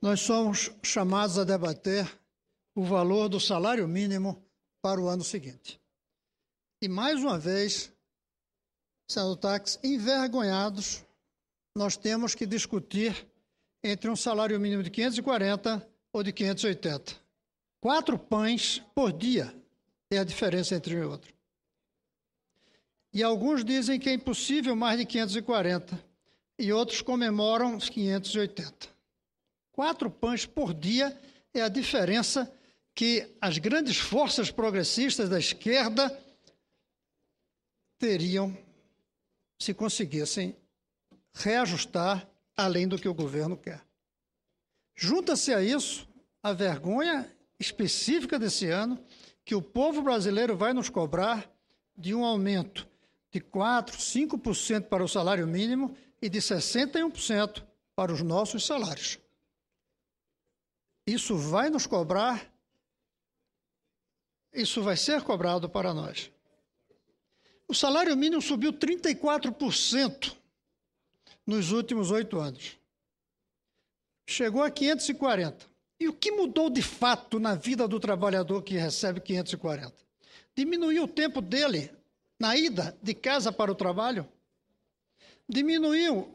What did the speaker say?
Nós somos chamados a debater o valor do salário mínimo para o ano seguinte. E mais uma vez, sendo táxi envergonhados, nós temos que discutir entre um salário mínimo de 540 ou de 580. Quatro pães por dia é a diferença entre um e outro. E alguns dizem que é impossível mais de 540 e outros comemoram os 580. Quatro pães por dia é a diferença que as grandes forças progressistas da esquerda teriam se conseguissem reajustar além do que o governo quer. Junta-se a isso a vergonha específica desse ano que o povo brasileiro vai nos cobrar de um aumento de 4, 5% para o salário mínimo e de 61% para os nossos salários. Isso vai nos cobrar, isso vai ser cobrado para nós. O salário mínimo subiu 34% nos últimos oito anos. Chegou a 540. E o que mudou de fato na vida do trabalhador que recebe 540? Diminuiu o tempo dele na ida de casa para o trabalho? Diminuiu